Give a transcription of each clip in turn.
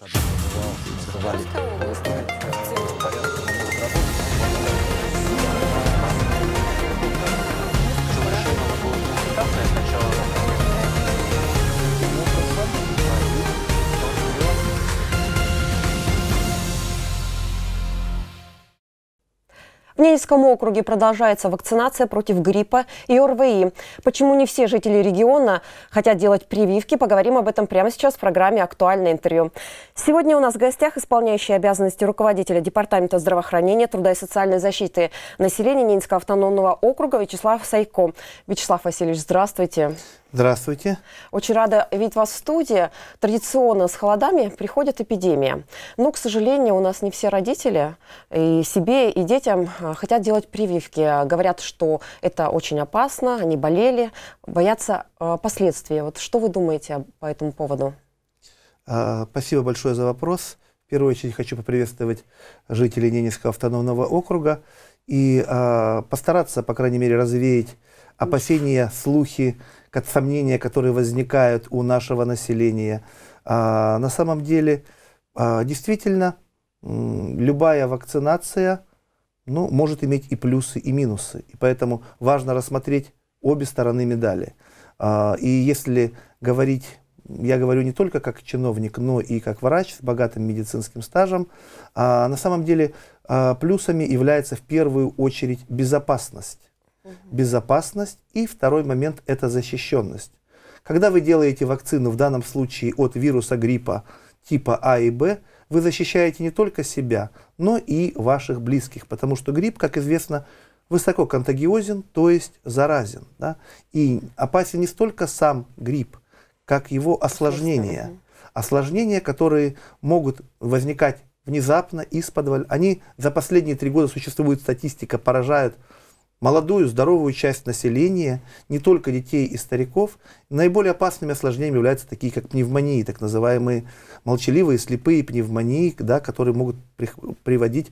Zabrali. В Ненецком округе продолжается вакцинация против гриппа и ОРВИ. Почему не все жители региона хотят делать прививки, поговорим об этом прямо сейчас в программе «Актуальное интервью». Сегодня у нас в гостях исполняющий обязанности руководителя Департамента здравоохранения, труда и социальной защиты населения Ненецкого автономного округа Вячеслав Сайко. Вячеслав Васильевич, здравствуйте. Здравствуйте. Очень рада видеть вас в студии. Традиционно с холодами приходит эпидемия. Но, к сожалению, у нас не все родители и себе, и детям э, хотят делать прививки. Говорят, что это очень опасно, они болели, боятся э, последствий. Вот что вы думаете по этому поводу? А, спасибо большое за вопрос. В первую очередь хочу поприветствовать жителей Ненецкого автономного округа и э, постараться, по крайней мере, развеять опасения, слухи, сомнения, которые возникают у нашего населения. Э, на самом деле, а, действительно, любая вакцинация ну, может иметь и плюсы, и минусы. И поэтому важно рассмотреть обе стороны медали. Э, и если говорить я говорю не только как чиновник, но и как врач с богатым медицинским стажем, а, на самом деле а, плюсами является в первую очередь безопасность. Угу. Безопасность и второй момент – это защищенность. Когда вы делаете вакцину, в данном случае от вируса гриппа типа А и Б, вы защищаете не только себя, но и ваших близких, потому что грипп, как известно, высоко контагиозен, то есть заразен. Да? И опасен не столько сам грипп – как его осложнения. Осложнения, которые могут возникать внезапно, из подваль. Они за последние три года существует статистика, поражают молодую, здоровую часть населения, не только детей и стариков. Наиболее опасными осложнениями являются такие, как пневмонии, так называемые молчаливые, слепые пневмонии, да, которые могут при, приводить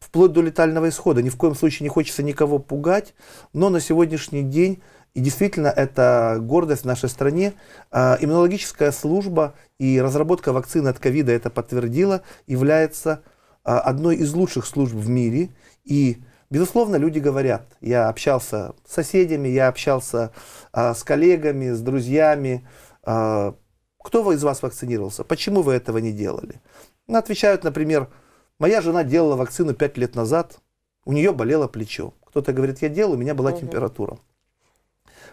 вплоть до летального исхода. Ни в коем случае не хочется никого пугать, но на сегодняшний день и действительно, это гордость в нашей стране. А, иммунологическая служба и разработка вакцины от ковида это подтвердила, является а, одной из лучших служб в мире. И, безусловно, люди говорят, я общался с соседями, я общался а, с коллегами, с друзьями, кто из вас вакцинировался, почему вы этого не делали? Отвечают, например, моя жена делала вакцину 5 лет назад, у нее болело плечо. Кто-то говорит, я делал, у меня была угу. температура.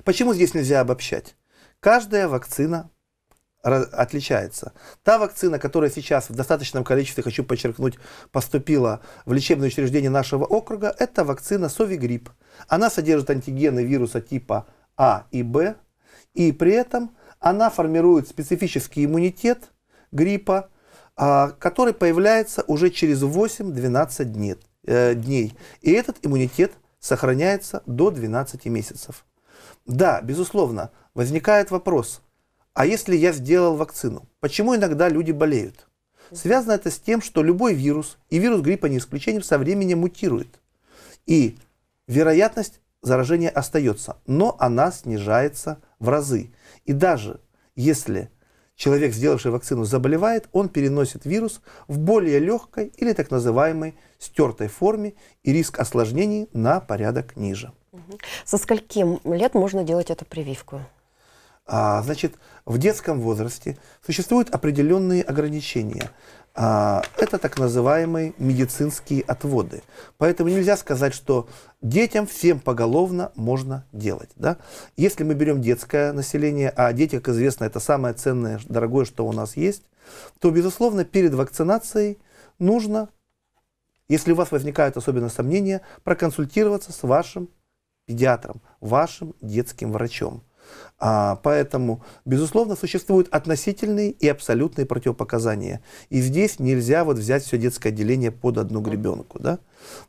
Почему здесь нельзя обобщать? Каждая вакцина отличается. Та вакцина, которая сейчас в достаточном количестве, хочу подчеркнуть, поступила в лечебное учреждение нашего округа, это вакцина Совигрипп. Она содержит антигены вируса типа А и Б, и при этом она формирует специфический иммунитет гриппа, а, который появляется уже через 8-12 э, дней. И этот иммунитет сохраняется до 12 месяцев. Да, безусловно, возникает вопрос, а если я сделал вакцину, почему иногда люди болеют? Связано это с тем, что любой вирус, и вирус гриппа не исключением, со временем мутирует. И вероятность заражения остается, но она снижается в разы. И даже если человек, сделавший вакцину, заболевает, он переносит вирус в более легкой или так называемой стертой форме и риск осложнений на порядок ниже. Со скольким лет можно делать эту прививку? А, значит, в детском возрасте существуют определенные ограничения. А, это так называемые медицинские отводы. Поэтому нельзя сказать, что детям всем поголовно можно делать. Да? Если мы берем детское население, а дети, как известно, это самое ценное, дорогое, что у нас есть, то, безусловно, перед вакцинацией нужно если у вас возникают особенно сомнения, проконсультироваться с вашим педиатром, вашим детским врачом. А, поэтому, безусловно, существуют относительные и абсолютные противопоказания. И здесь нельзя вот взять все детское отделение под одну гребенку. Да?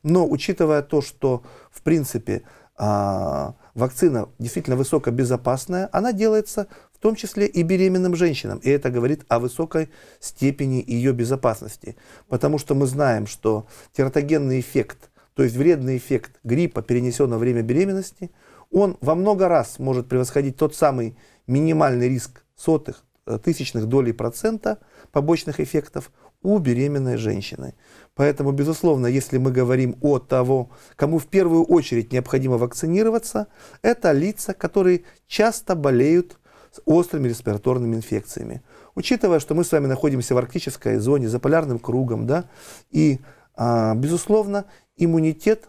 Но учитывая то, что, в принципе, а, вакцина действительно высокобезопасная, она делается в том числе и беременным женщинам. И это говорит о высокой степени ее безопасности. Потому что мы знаем, что тератогенный эффект, то есть вредный эффект гриппа, перенесенного во время беременности, он во много раз может превосходить тот самый минимальный риск сотых, э, тысячных долей процента побочных эффектов у беременной женщины. Поэтому, безусловно, если мы говорим о того, кому в первую очередь необходимо вакцинироваться, это лица, которые часто болеют с острыми респираторными инфекциями. Учитывая, что мы с вами находимся в арктической зоне, за полярным кругом, да, и, а, безусловно, иммунитет,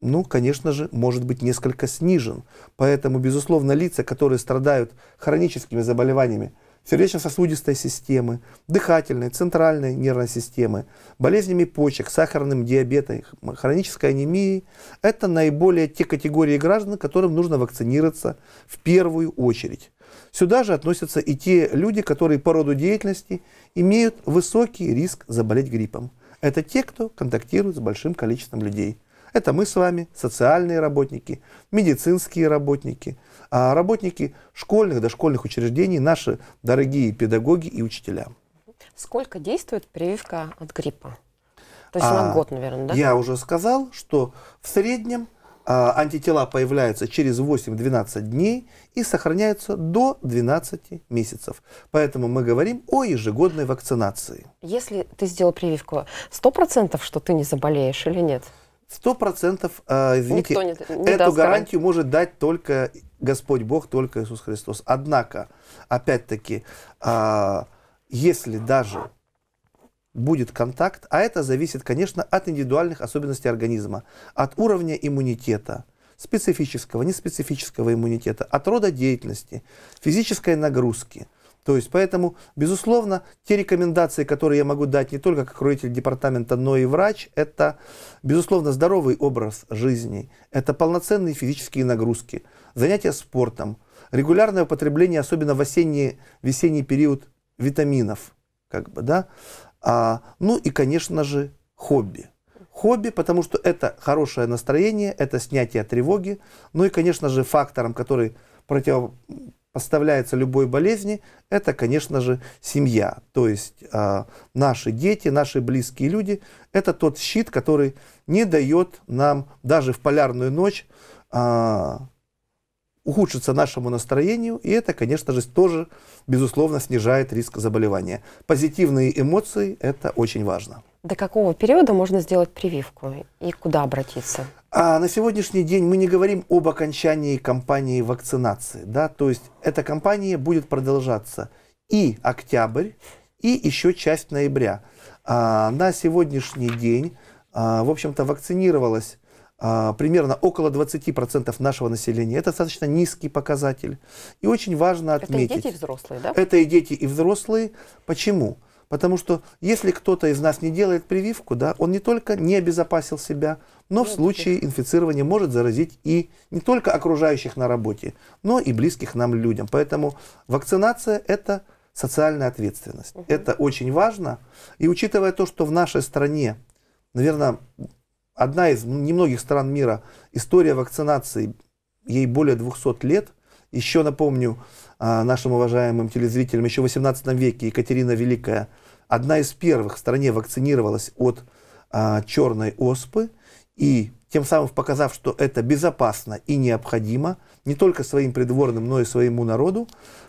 ну, конечно же, может быть несколько снижен. Поэтому, безусловно, лица, которые страдают хроническими заболеваниями, сердечно-сосудистой системы, дыхательной, центральной нервной системы, болезнями почек, сахарным диабетом, хронической анемией. Это наиболее те категории граждан, которым нужно вакцинироваться в первую очередь. Сюда же относятся и те люди, которые по роду деятельности имеют высокий риск заболеть гриппом. Это те, кто контактирует с большим количеством людей. Это мы с вами, социальные работники, медицинские работники, а работники школьных, дошкольных учреждений, наши дорогие педагоги и учителя. Сколько действует прививка от гриппа? То есть а, на год, наверное, да? Я уже сказал, что в среднем а, антитела появляются через 8-12 дней и сохраняются до 12 месяцев. Поэтому мы говорим о ежегодной вакцинации. Если ты сделал прививку, 100% что ты не заболеешь или нет? 100% э, извините, Никто не, не эту гарантию может дать только Господь Бог, только Иисус Христос. Однако, опять-таки, э, если даже будет контакт, а это зависит, конечно, от индивидуальных особенностей организма, от уровня иммунитета, специфического, неспецифического иммунитета, от рода деятельности, физической нагрузки. То есть, поэтому, безусловно, те рекомендации, которые я могу дать не только как руководитель департамента, но и врач, это, безусловно, здоровый образ жизни, это полноценные физические нагрузки, занятия спортом, регулярное употребление, особенно в осенний, весенний период, витаминов, как бы, да, а, ну и, конечно же, хобби. Хобби, потому что это хорошее настроение, это снятие тревоги. Ну и, конечно же, фактором, который противопоставляется любой болезни, это, конечно же, семья. То есть а, наши дети, наши близкие люди, это тот щит, который не дает нам даже в полярную ночь а, ухудшится нашему настроению, и это, конечно же, тоже, безусловно, снижает риск заболевания. Позитивные эмоции – это очень важно. До какого периода можно сделать прививку и куда обратиться? А на сегодняшний день мы не говорим об окончании кампании вакцинации. Да? То есть эта кампания будет продолжаться и октябрь, и еще часть ноября. А на сегодняшний день, а, в общем-то, вакцинировалось а, примерно около 20% нашего населения. Это достаточно низкий показатель. И очень важно отметить. Это и дети, и взрослые, да? Это и дети, и взрослые. Почему? Потому что если кто-то из нас не делает прививку, да, он не только не обезопасил себя, но в ну, случае инфицирования может заразить и не только окружающих на работе, но и близких нам людям. Поэтому вакцинация – это социальная ответственность. Угу. Это очень важно. И учитывая то, что в нашей стране, наверное, одна из немногих стран мира, история вакцинации, ей более 200 лет. Еще напомню а, нашим уважаемым телезрителям, еще в 18 веке Екатерина Великая, одна из первых в стране вакцинировалась от а, черной оспы и тем самым показав, что это безопасно и необходимо не только своим придворным, но и своему народу.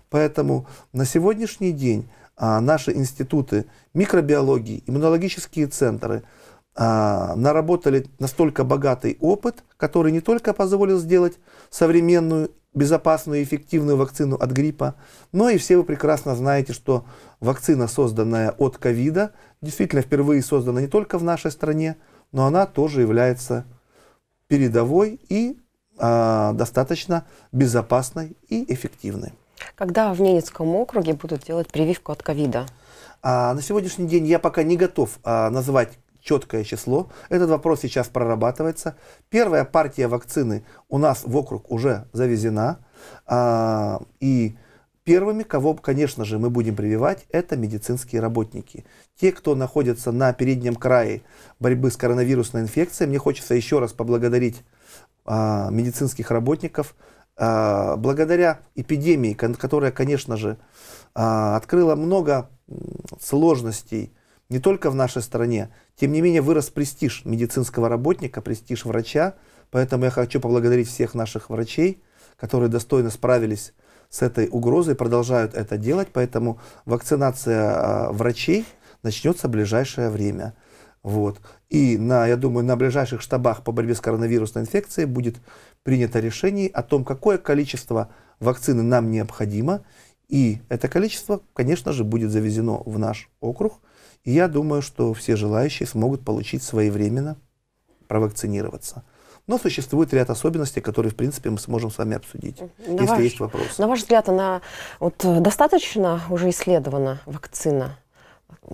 Поэтому на сегодняшний день а, наши институты микробиологии, иммунологические центры – а, наработали настолько богатый опыт, который не только позволил сделать современную, безопасную и эффективную вакцину от гриппа, но и все вы прекрасно знаете, что вакцина, созданная от ковида, действительно впервые создана не только в нашей стране, но она тоже является передовой и а, достаточно безопасной и эффективной. Когда в Ненецком округе будут делать прививку от ковида? А, на сегодняшний день я пока не готов а, назвать четкое число. Этот вопрос сейчас прорабатывается. Первая партия вакцины у нас в округ уже завезена. А, и первыми, кого, конечно же, мы будем прививать, это медицинские работники. Те, кто находится на переднем крае борьбы с коронавирусной инфекцией. Мне хочется еще раз поблагодарить а, медицинских работников. А, благодаря эпидемии, которая, конечно же, а, открыла много сложностей не только в нашей стране. Тем не менее, вырос престиж медицинского работника, престиж врача. Поэтому я хочу поблагодарить всех наших врачей, которые достойно справились с этой угрозой, продолжают это делать. Поэтому вакцинация а, врачей начнется в ближайшее время. Вот. И, на, я думаю, на ближайших штабах по борьбе с коронавирусной инфекцией будет принято решение о том, какое количество вакцины нам необходимо. И это количество, конечно же, будет завезено в наш округ и я думаю, что все желающие смогут получить своевременно провакцинироваться. Но существует ряд особенностей, которые, в принципе, мы сможем с вами обсудить, на если ваш, есть вопросы. На ваш взгляд, она вот, э, достаточно уже исследована, вакцина?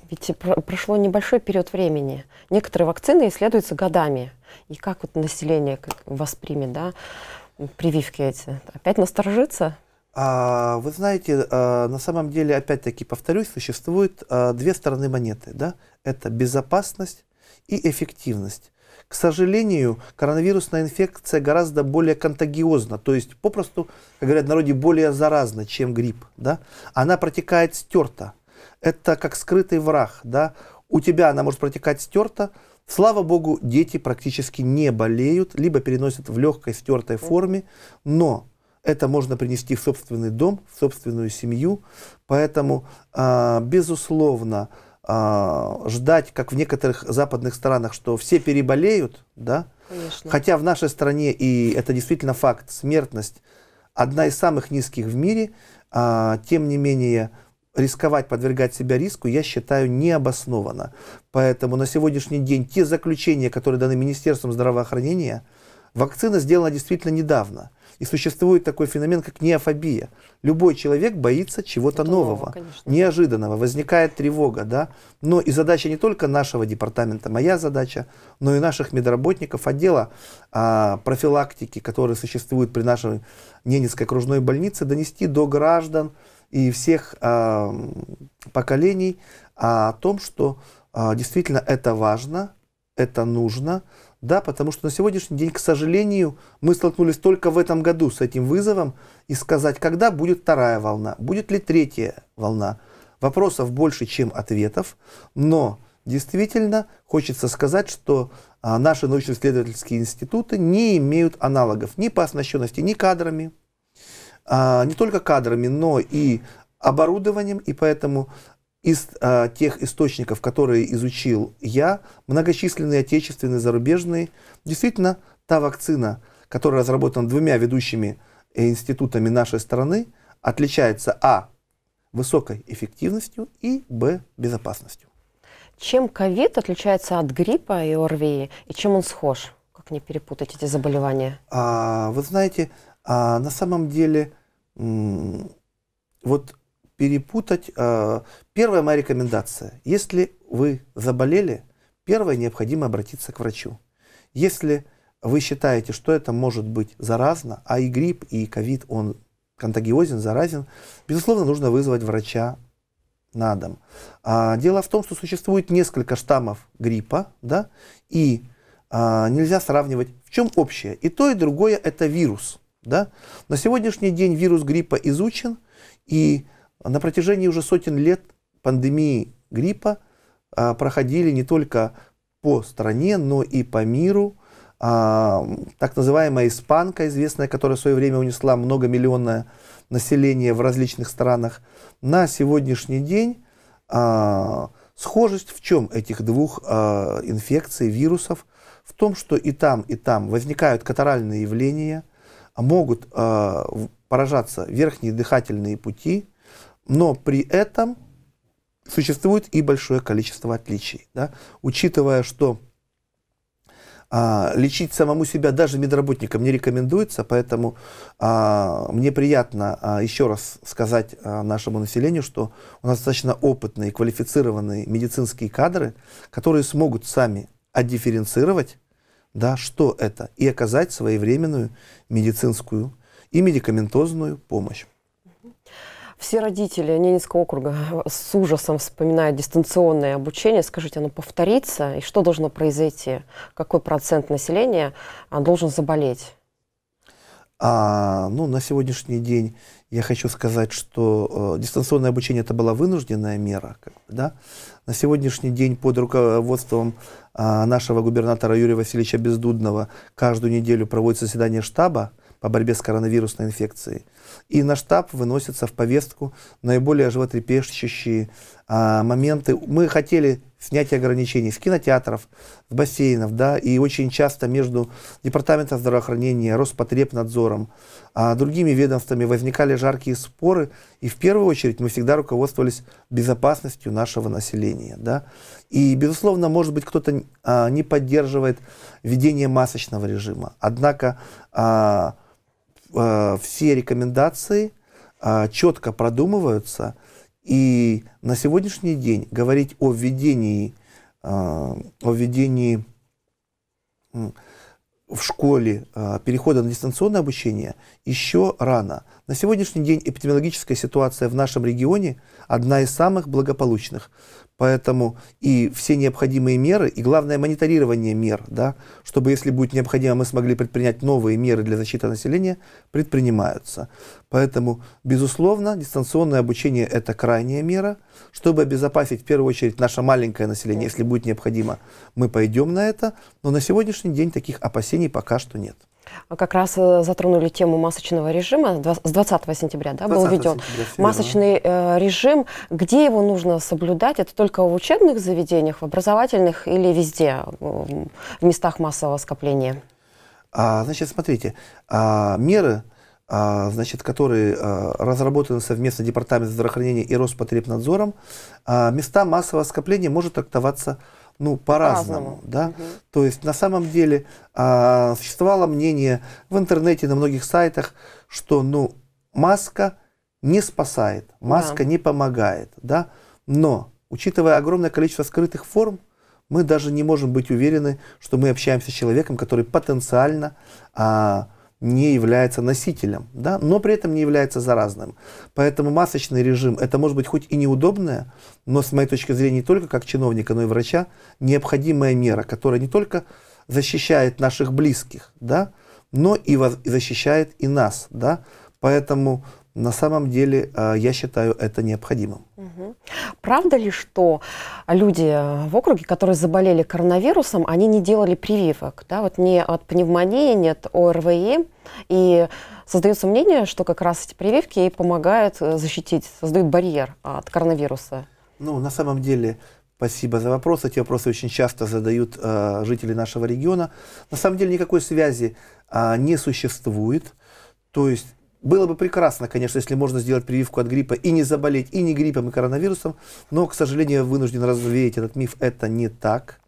Ведь прошло небольшой период времени. Некоторые вакцины исследуются годами. И как вот население воспримет да, прививки эти? Опять насторожится? А, вы знаете, а, на самом деле, опять-таки повторюсь, существуют а, две стороны монеты. Да? Это безопасность и эффективность. К сожалению, коронавирусная инфекция гораздо более контагиозна, то есть попросту, как говорят народе, более заразна, чем грипп. Да? Она протекает стерто. Это как скрытый враг. Да? У тебя она может протекать стерто, Слава богу, дети практически не болеют, либо переносят в легкой стертой форме, но это можно принести в собственный дом, в собственную семью. Поэтому, а, безусловно, а, ждать, как в некоторых западных странах, что все переболеют, да? Конечно. Хотя в нашей стране, и это действительно факт, смертность одна из самых низких в мире, а, тем не менее, рисковать, подвергать себя риску, я считаю необоснованно. Поэтому на сегодняшний день те заключения, которые даны Министерством здравоохранения, вакцина сделана действительно недавно – и существует такой феномен, как неофобия. Любой человек боится чего-то нового, конечно. неожиданного, возникает тревога, да. Но и задача не только нашего департамента, моя задача, но и наших медработников отдела а, профилактики, который существует при нашей Ненецкой окружной больнице, донести до граждан и всех а, поколений а, о том, что а, действительно это важно, это нужно, да, потому что на сегодняшний день, к сожалению, мы столкнулись только в этом году с этим вызовом и сказать, когда будет вторая волна, будет ли третья волна. Вопросов больше, чем ответов, но действительно хочется сказать, что а, наши научно-исследовательские институты не имеют аналогов ни по оснащенности, ни кадрами, а, не только кадрами, но и оборудованием, и поэтому из а, тех источников, которые изучил я, многочисленные отечественные, зарубежные, действительно, та вакцина, которая разработана двумя ведущими э, институтами нашей страны, отличается а. высокой эффективностью и б. безопасностью. Чем ковид отличается от гриппа и ОРВИ, и чем он схож? Как не перепутать эти заболевания? А, вы знаете, а, на самом деле, вот перепутать. А, первая моя рекомендация. Если вы заболели, первое необходимо обратиться к врачу. Если вы считаете, что это может быть заразно, а и грипп, и ковид, он контагиозен, заразен, безусловно, нужно вызвать врача на дом. А, дело в том, что существует несколько штаммов гриппа, да, и а, нельзя сравнивать, в чем общее. И то, и другое – это вирус. Да? На сегодняшний день вирус гриппа изучен, и на протяжении уже сотен лет пандемии гриппа а, проходили не только по стране, но и по миру. А, так называемая испанка, известная, которая в свое время унесла многомиллионное население в различных странах, на сегодняшний день а, схожесть в чем этих двух а, инфекций, вирусов? В том, что и там, и там возникают катаральные явления, а могут а, поражаться верхние дыхательные пути, но при этом существует и большое количество отличий. Да? Учитывая, что а, лечить самому себя даже медработникам не рекомендуется, поэтому а, мне приятно а, еще раз сказать а, нашему населению, что у нас достаточно опытные, квалифицированные медицинские кадры, которые смогут сами отдифференцировать, да, что это, и оказать своевременную медицинскую и медикаментозную помощь. Все родители Ненецкого округа с ужасом вспоминают дистанционное обучение. Скажите, оно повторится? И что должно произойти? Какой процент населения а, должен заболеть? А, ну, на сегодняшний день я хочу сказать, что э, дистанционное обучение это была вынужденная мера. Как бы, да? На сегодняшний день под руководством э, нашего губернатора Юрия Васильевича Бездудного каждую неделю проводится заседание штаба, по борьбе с коронавирусной инфекцией. И на штаб выносятся в повестку наиболее животрепещущие а, моменты. Мы хотели снятие ограничений с кинотеатров, с бассейнов, да, и очень часто между Департаментом здравоохранения, Роспотребнадзором, а, другими ведомствами возникали жаркие споры, и в первую очередь мы всегда руководствовались безопасностью нашего населения, да. И, безусловно, может быть, кто-то а, не поддерживает введение масочного режима, однако а, Э, все рекомендации э, четко продумываются, и на сегодняшний день говорить о введении, э, о введении в школе перехода на дистанционное обучение еще рано. На сегодняшний день эпидемиологическая ситуация в нашем регионе одна из самых благополучных. Поэтому и все необходимые меры, и главное мониторирование мер, да, чтобы, если будет необходимо, мы смогли предпринять новые меры для защиты населения, предпринимаются. Поэтому, безусловно, дистанционное обучение – это крайняя мера, чтобы обезопасить, в первую очередь, наше маленькое население. Если будет необходимо, мы пойдем на это. Но на сегодняшний день таких опасений пока что нет. А как раз э, затронули тему масочного режима. С 20 сентября да, 20 был введен масочный э, режим. Где его нужно соблюдать? Это только в учебных заведениях, в образовательных или везде, в местах массового скопления? А, значит, смотрите, а, меры, а, значит, которые а, разработаны совместно Департамент здравоохранения и Роспотребнадзором, а, места массового скопления может трактоваться ну, по-разному, по, да. Угу. То есть, на самом деле, а, существовало мнение в интернете, на многих сайтах, что, ну, маска не спасает, маска да. не помогает, да. Но, учитывая огромное количество скрытых форм, мы даже не можем быть уверены, что мы общаемся с человеком, который потенциально а, не является носителем, да, но при этом не является заразным. Поэтому масочный режим, это может быть хоть и неудобная, но с моей точки зрения не только как чиновника, но и врача, необходимая мера, которая не только защищает наших близких, да, но и защищает и нас, да. Поэтому на самом деле, э, я считаю это необходимым. Правда ли, что люди в округе, которые заболели коронавирусом, они не делали прививок, да, вот не от пневмонии, нет, от ОРВИ, и создается мнение, что как раз эти прививки и помогают э, защитить, создают барьер а, от коронавируса? Ну, на самом деле, Спасибо за вопрос. Эти вопросы очень часто задают э, жители нашего региона. На самом деле никакой связи э, не существует. То есть было бы прекрасно, конечно, если можно сделать прививку от гриппа и не заболеть и не гриппом, и коронавирусом, но, к сожалению, я вынужден развеять этот миф, это не так.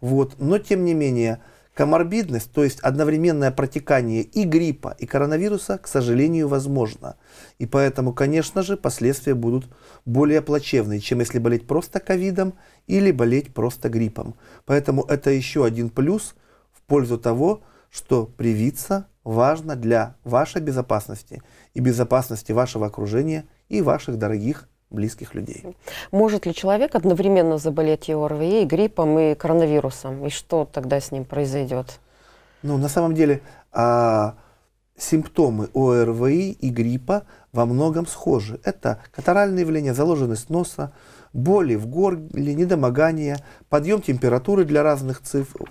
Вот. Но, тем не менее, коморбидность, то есть одновременное протекание и гриппа, и коронавируса, к сожалению, возможно. И поэтому, конечно же, последствия будут более плачевные, чем если болеть просто ковидом или болеть просто гриппом. Поэтому это еще один плюс в пользу того, что привиться важно для вашей безопасности и безопасности вашего окружения и ваших дорогих близких людей. Может ли человек одновременно заболеть и ОРВИ, и гриппом, и коронавирусом? И что тогда с ним произойдет? Ну, на самом деле, а, симптомы ОРВИ и гриппа во многом схожи. Это катаральные явление, заложенность носа, боли в горле, недомогание, подъем температуры для разных цифр.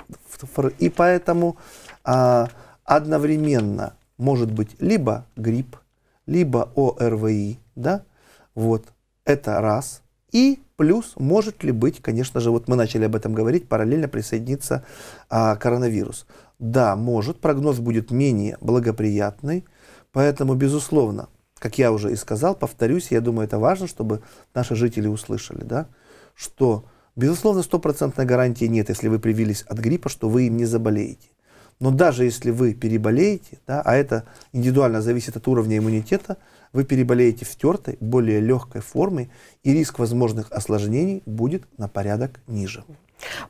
И поэтому а, одновременно может быть либо грипп, либо ОРВИ, да, вот, это раз. И плюс может ли быть, конечно же, вот мы начали об этом говорить, параллельно присоединиться а, коронавирус. Да, может, прогноз будет менее благоприятный, поэтому, безусловно, как я уже и сказал, повторюсь, я думаю, это важно, чтобы наши жители услышали, да, что, безусловно, стопроцентной гарантии нет, если вы привились от гриппа, что вы им не заболеете. Но даже если вы переболеете, да, а это индивидуально зависит от уровня иммунитета, вы переболеете втертой, более легкой формой, и риск возможных осложнений будет на порядок ниже.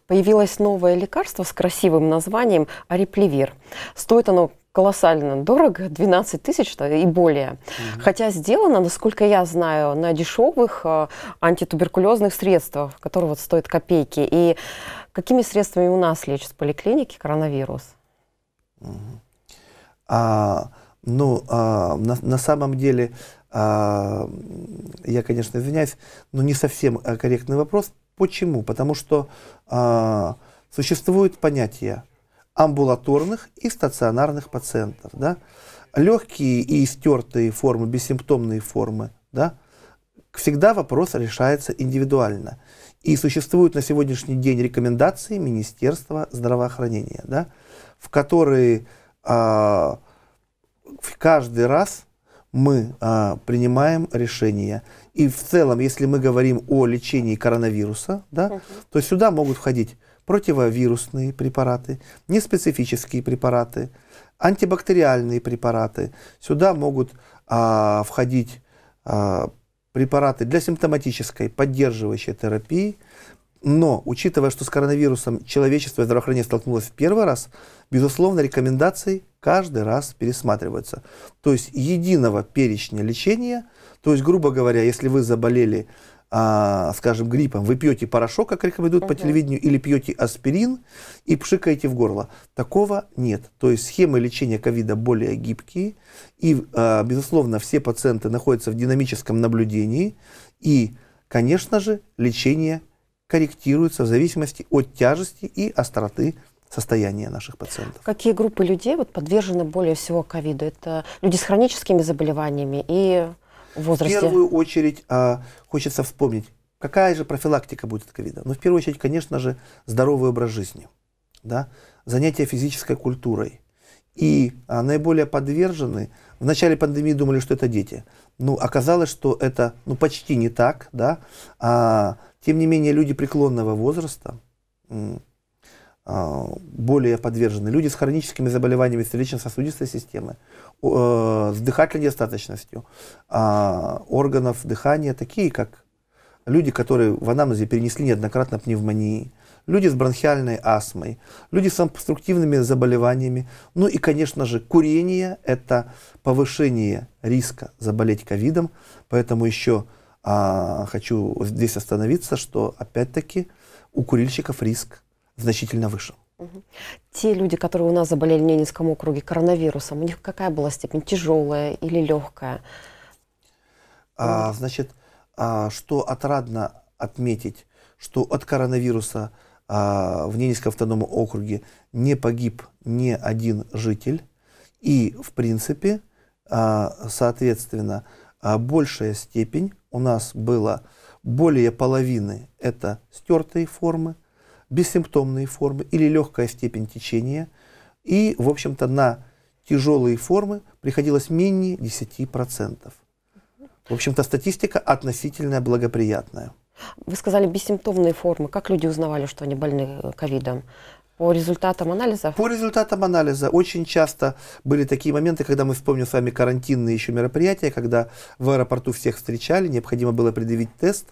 Появилось новое лекарство с красивым названием «Ариплевир». Стоит оно колоссально дорого, 12 тысяч и более. Угу. Хотя сделано, насколько я знаю, на дешевых э, антитуберкулезных средствах, которые вот стоят копейки. И какими средствами у нас лечат в поликлинике коронавирус? А, ну, а, на, на самом деле, а, я, конечно, извиняюсь, но не совсем э, корректный вопрос. Почему? Потому что а, существует понятие амбулаторных и стационарных пациентов. Да? Легкие и истертые формы, бессимптомные формы, да? всегда вопрос решается индивидуально. И существуют на сегодняшний день рекомендации Министерства здравоохранения. Да? в которые а, каждый раз мы а, принимаем решения. И в целом, если мы говорим о лечении коронавируса, да, uh то сюда могут входить противовирусные препараты, неспецифические препараты, антибактериальные препараты. Сюда могут а, входить а, препараты для симптоматической поддерживающей терапии, но, учитывая, что с коронавирусом человечество и здравоохранение столкнулось в первый раз, безусловно, рекомендации каждый раз пересматриваются. То есть единого перечня лечения, то есть, грубо говоря, если вы заболели, а, скажем, гриппом, вы пьете порошок, как рекомендуют по телевидению, или пьете аспирин и пшикаете в горло. Такого нет. То есть схемы лечения ковида более гибкие, и, а, безусловно, все пациенты находятся в динамическом наблюдении, и, конечно же, лечение корректируется в зависимости от тяжести и остроты состояния наших пациентов. Какие группы людей вот подвержены более всего ковиду? Это люди с хроническими заболеваниями и в возрасте? В первую очередь а, хочется вспомнить, какая же профилактика будет от ковида? Ну, в первую очередь, конечно же, здоровый образ жизни, да? занятия физической культурой. И а, наиболее подвержены, в начале пандемии думали, что это дети – ну, оказалось, что это ну, почти не так, да. А, тем не менее, люди преклонного возраста а, более подвержены. Люди с хроническими заболеваниями сердечно-сосудистой системы, э, с дыхательной недостаточностью а, органов дыхания, такие как люди, которые в анамнезе перенесли неоднократно пневмонии, люди с бронхиальной астмой, люди с обструктивными заболеваниями. Ну и, конечно же, курение – это повышение риска заболеть ковидом. Поэтому еще а, хочу здесь остановиться, что опять-таки у курильщиков риск значительно выше. Те люди, которые у нас заболели в Ненецком округе коронавирусом, у них какая была степень, тяжелая или легкая? А, значит, а, что отрадно отметить, что от коронавируса а, в Ненецком автономном округе не погиб ни один житель. И, в принципе, а, соответственно, а большая степень у нас была более половины – это стертые формы, бессимптомные формы или легкая степень течения. И, в общем-то, на тяжелые формы приходилось менее 10%. В общем-то, статистика относительно благоприятная. Вы сказали бессимптомные формы. Как люди узнавали, что они больны э, ковидом? По результатам анализа? По результатам анализа. Очень часто были такие моменты, когда мы вспомним с вами карантинные еще мероприятия, когда в аэропорту всех встречали, необходимо было предъявить тест.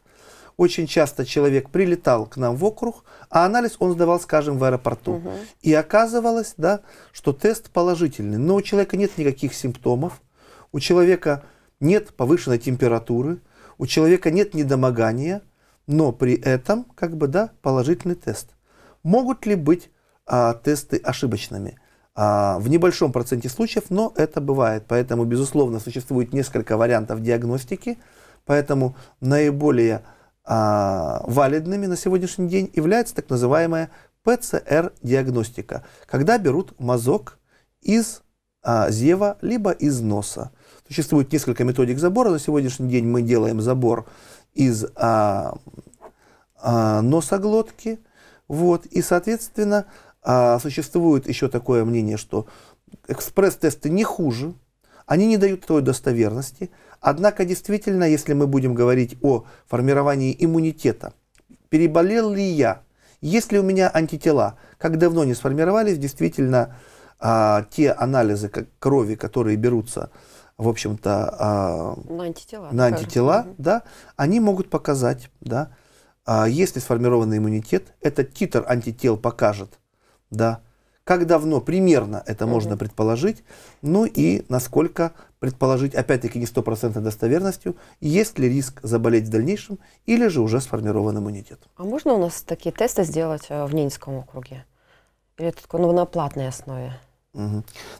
Очень часто человек прилетал к нам в округ, а анализ он сдавал, скажем, в аэропорту. Угу. И оказывалось, да, что тест положительный, но у человека нет никаких симптомов, у человека нет повышенной температуры, у человека нет недомогания – но при этом как бы, да, положительный тест. Могут ли быть а, тесты ошибочными? А, в небольшом проценте случаев, но это бывает. Поэтому, безусловно, существует несколько вариантов диагностики. Поэтому наиболее а, валидными на сегодняшний день является так называемая ПЦР-диагностика, когда берут мазок из а, зева либо из носа. Существует несколько методик забора. На сегодняшний день мы делаем забор из а, а, носоглотки. Вот. И, соответственно, а, существует еще такое мнение, что экспресс-тесты не хуже, они не дают той достоверности. Однако, действительно, если мы будем говорить о формировании иммунитета, переболел ли я, есть ли у меня антитела, как давно они сформировались, действительно, а, те анализы крови, которые берутся в общем-то, э, на антитела, на антитела да, они могут показать, да, э, если сформирован иммунитет, этот титр антител покажет, да, как давно примерно это угу. можно предположить, ну и насколько предположить, опять-таки не стопроцентной достоверностью, есть ли риск заболеть в дальнейшем или же уже сформирован иммунитет. А можно у нас такие тесты сделать э, в Ненецком округе? Или это только ну, на платной основе?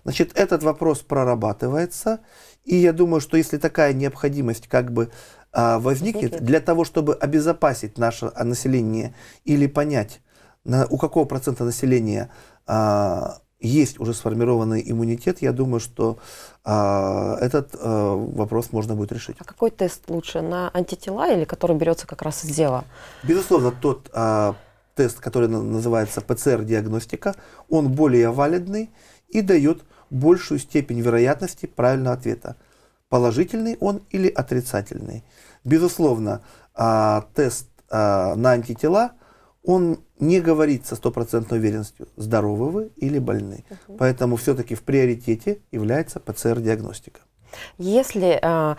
Значит, этот вопрос прорабатывается, и я думаю, что если такая необходимость как бы а, возникнет, возникнет, для того, чтобы обезопасить наше а, население или понять, на, у какого процента населения а, есть уже сформированный иммунитет, я думаю, что а, этот а, вопрос можно будет решить. А какой тест лучше, на антитела или который берется как раз из дела? Безусловно, тот а, тест, который называется ПЦР-диагностика, он более валидный, и дает большую степень вероятности правильного ответа. Положительный он или отрицательный. Безусловно, а, тест а, на антитела, он не говорит со стопроцентной уверенностью, здоровы вы или больны. Угу. Поэтому все-таки в приоритете является ПЦР-диагностика. Если э,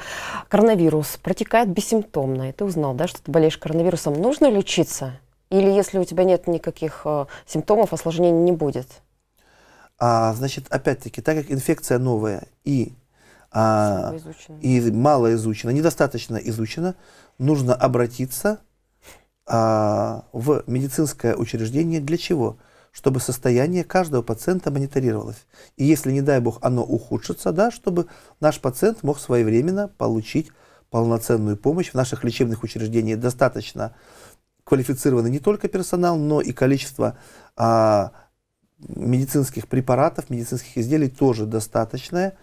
коронавирус протекает бессимптомно, и ты узнал, да, что ты болеешь коронавирусом, нужно лечиться? Или если у тебя нет никаких э, симптомов, осложнений не будет? А, значит, опять-таки, так как инфекция новая и, а, и мало изучена, недостаточно изучена, нужно обратиться а, в медицинское учреждение для чего? Чтобы состояние каждого пациента мониторировалось. И если, не дай бог, оно ухудшится, да, чтобы наш пациент мог своевременно получить полноценную помощь. В наших лечебных учреждениях достаточно квалифицированы не только персонал, но и количество а, медицинских препаратов, медицинских изделий тоже достаточное,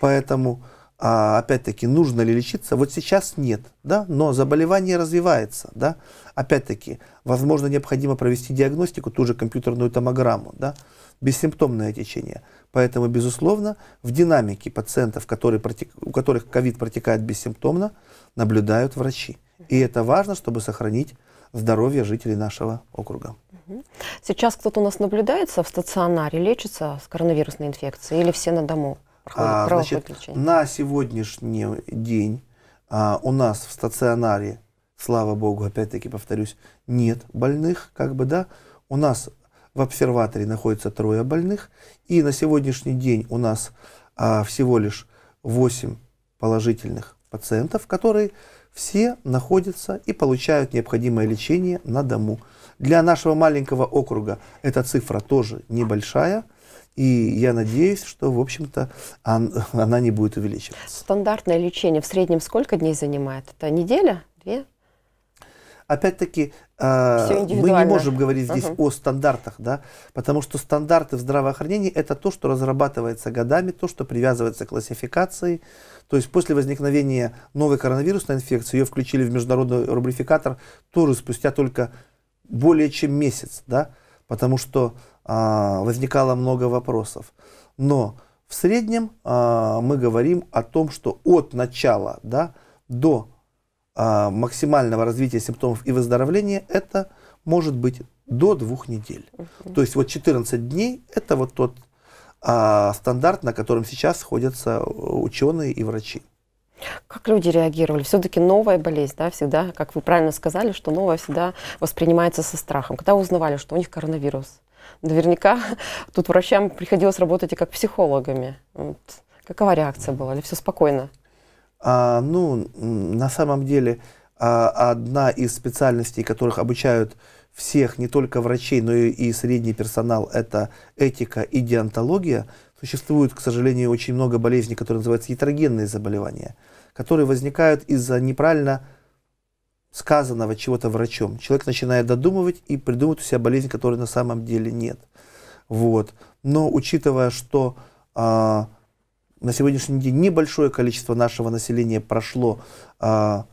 поэтому а, опять-таки нужно ли лечиться? Вот сейчас нет, да, но заболевание развивается, да. Опять-таки, возможно, необходимо провести диагностику, ту же компьютерную томограмму, да, бессимптомное течение. Поэтому, безусловно, в динамике пациентов, которые протек... у которых ковид протекает бессимптомно, наблюдают врачи. И это важно, чтобы сохранить здоровье жителей нашего округа. Сейчас кто-то у нас наблюдается в стационаре, лечится с коронавирусной инфекцией или все на дому? А, значит, на сегодняшний день а, у нас в стационаре, слава богу, опять-таки повторюсь, нет больных, как бы, да. У нас в обсерваторе находится трое больных, и на сегодняшний день у нас а, всего лишь 8 положительных пациентов, которые все находятся и получают необходимое лечение на дому. Для нашего маленького округа эта цифра тоже небольшая, и я надеюсь, что, в общем-то, он, она не будет увеличиваться. Стандартное лечение в среднем сколько дней занимает? Это неделя? Две? опять-таки, э, мы не можем говорить здесь угу. о стандартах, да, потому что стандарты в здравоохранении – это то, что разрабатывается годами, то, что привязывается к классификации. То есть после возникновения новой коронавирусной инфекции ее включили в международный рубрификатор тоже спустя только более чем месяц, да, потому что а, возникало много вопросов. Но в среднем а, мы говорим о том, что от начала да, до а, максимального развития симптомов и выздоровления это может быть до двух недель. Угу. То есть вот 14 дней это вот тот а, стандарт, на котором сейчас сходятся ученые и врачи. Как люди реагировали? Все-таки новая болезнь, да, всегда, как вы правильно сказали, что новая всегда воспринимается со страхом. Когда узнавали, что у них коронавирус, наверняка тут врачам приходилось работать и как психологами. Вот. Какова реакция была? Или все спокойно? А, ну, на самом деле, а, одна из специальностей, которых обучают всех, не только врачей, но и, и средний персонал, это этика и диантология. Существует, к сожалению, очень много болезней, которые называются ятрогенные заболевания, которые возникают из-за неправильно сказанного чего-то врачом. Человек начинает додумывать и придумывать у себя болезнь, которой на самом деле нет. Вот. Но учитывая, что а, на сегодняшний день небольшое количество нашего населения прошло а,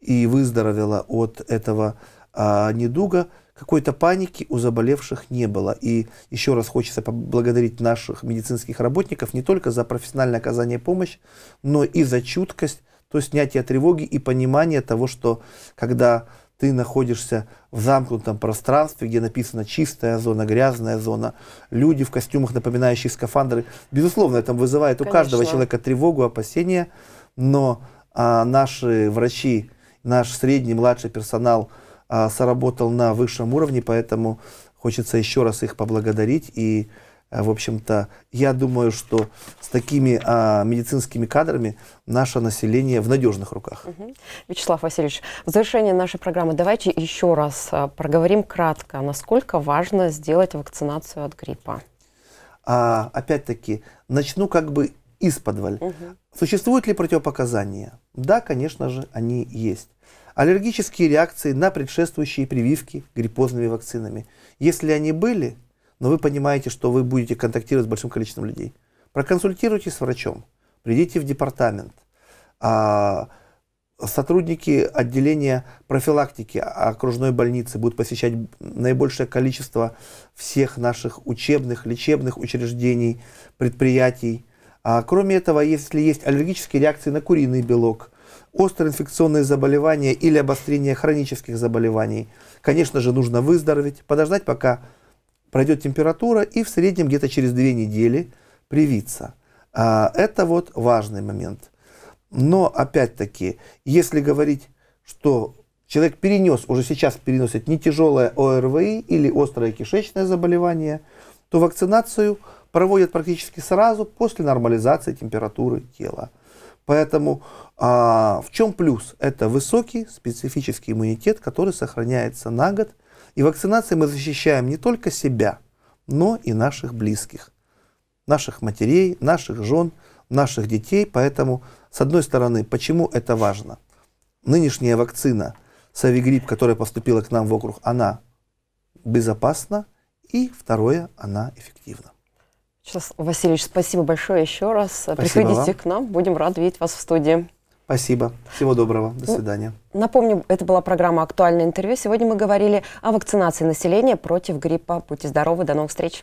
и выздоровело от этого а, недуга, какой-то паники у заболевших не было. И еще раз хочется поблагодарить наших медицинских работников не только за профессиональное оказание помощи, но и за чуткость, то есть снятие тревоги и понимание того, что когда ты находишься в замкнутом пространстве, где написано чистая зона, грязная зона, люди в костюмах, напоминающих скафандры. Безусловно, это вызывает Конечно. у каждого человека тревогу, опасения, но а, наши врачи, наш средний, младший персонал а, сработал на высшем уровне, поэтому хочется еще раз их поблагодарить и а, в общем-то, я думаю, что с такими а, медицинскими кадрами наше население в надежных руках. Угу. Вячеслав Васильевич, в завершение нашей программы давайте еще раз а, проговорим кратко, насколько важно сделать вакцинацию от гриппа. А, опять-таки, начну как бы из подваль. Угу. Существуют ли противопоказания? Да, конечно же, они есть. Аллергические реакции на предшествующие прививки гриппозными вакцинами. Если они были, но вы понимаете, что вы будете контактировать с большим количеством людей. Проконсультируйтесь с врачом, придите в департамент. А, сотрудники отделения профилактики окружной больницы будут посещать наибольшее количество всех наших учебных, лечебных учреждений, предприятий. А, кроме этого, если есть аллергические реакции на куриный белок, острые инфекционные заболевания или обострение хронических заболеваний, конечно же, нужно выздороветь, подождать, пока пройдет температура и в среднем где-то через две недели привиться. А, это вот важный момент. Но опять-таки, если говорить, что человек перенес, уже сейчас переносит не тяжелое ОРВИ или острое кишечное заболевание, то вакцинацию проводят практически сразу после нормализации температуры тела. Поэтому а, в чем плюс? Это высокий специфический иммунитет, который сохраняется на год – и вакцинацией мы защищаем не только себя, но и наших близких, наших матерей, наших жен, наших детей. Поэтому, с одной стороны, почему это важно? Нынешняя вакцина Савигрипп, которая поступила к нам в округ, она безопасна, и второе, она эффективна. Сейчас, Васильевич, спасибо большое еще раз. Спасибо Приходите вам. к нам, будем рады видеть вас в студии. Спасибо. Всего доброго. До свидания. Напомню, это была программа «Актуальное интервью». Сегодня мы говорили о вакцинации населения против гриппа. Будьте здоровы. До новых встреч.